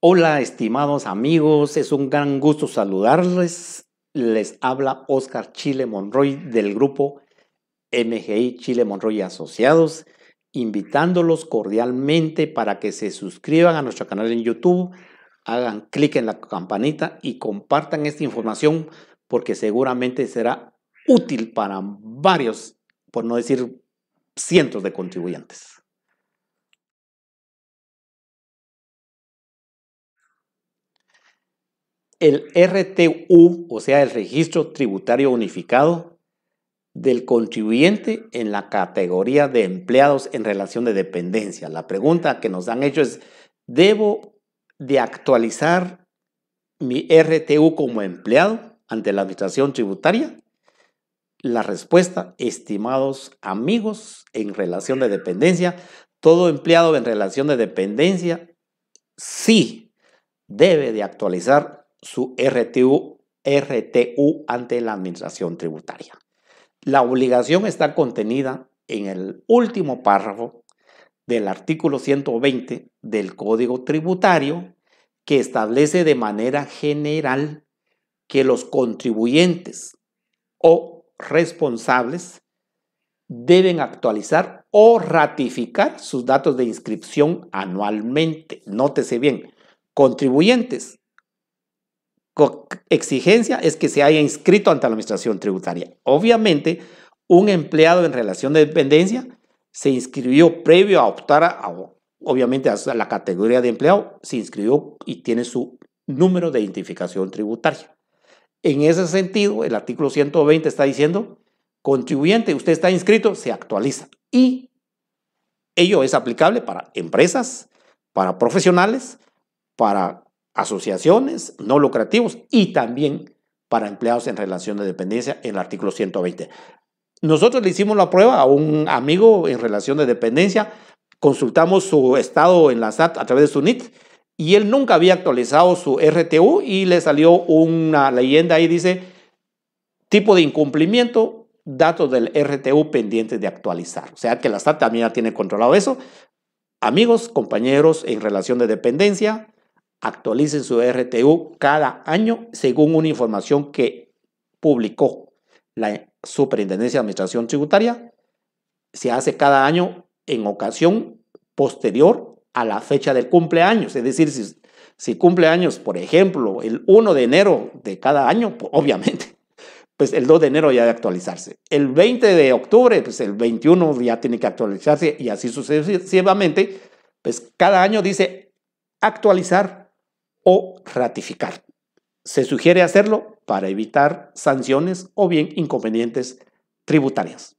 Hola estimados amigos, es un gran gusto saludarles. Les habla Oscar Chile Monroy del grupo MGI Chile Monroy Asociados, invitándolos cordialmente para que se suscriban a nuestro canal en YouTube, hagan clic en la campanita y compartan esta información porque seguramente será útil para varios, por no decir cientos de contribuyentes. el RTU, o sea, el Registro Tributario Unificado del contribuyente en la categoría de empleados en relación de dependencia. La pregunta que nos han hecho es, ¿debo de actualizar mi RTU como empleado ante la Administración Tributaria? La respuesta, estimados amigos, en relación de dependencia, todo empleado en relación de dependencia, sí, debe de actualizar su RTU, ante la Administración Tributaria. La obligación está contenida en el último párrafo del artículo 120 del Código Tributario que establece de manera general que los contribuyentes o responsables deben actualizar o ratificar sus datos de inscripción anualmente. Nótese bien, contribuyentes exigencia es que se haya inscrito ante la administración tributaria. Obviamente, un empleado en relación de dependencia se inscribió previo a optar a, obviamente a la categoría de empleado, se inscribió y tiene su número de identificación tributaria. En ese sentido, el artículo 120 está diciendo, contribuyente, usted está inscrito, se actualiza. Y ello es aplicable para empresas, para profesionales, para asociaciones no lucrativos y también para empleados en relación de dependencia en el artículo 120. Nosotros le hicimos la prueba a un amigo en relación de dependencia, consultamos su estado en la SAT a través de su NIT y él nunca había actualizado su RTU y le salió una leyenda ahí dice tipo de incumplimiento, datos del RTU pendientes de actualizar. O sea que la SAT también tiene controlado eso. Amigos, compañeros en relación de dependencia, actualicen su RTU cada año según una información que publicó la Superintendencia de Administración Tributaria. Se hace cada año en ocasión posterior a la fecha del cumpleaños. Es decir, si, si cumpleaños, por ejemplo, el 1 de enero de cada año, pues, obviamente, pues el 2 de enero ya debe actualizarse. El 20 de octubre, pues el 21 ya tiene que actualizarse y así sucesivamente. Pues cada año dice actualizar o ratificar. Se sugiere hacerlo para evitar sanciones o bien inconvenientes tributarias.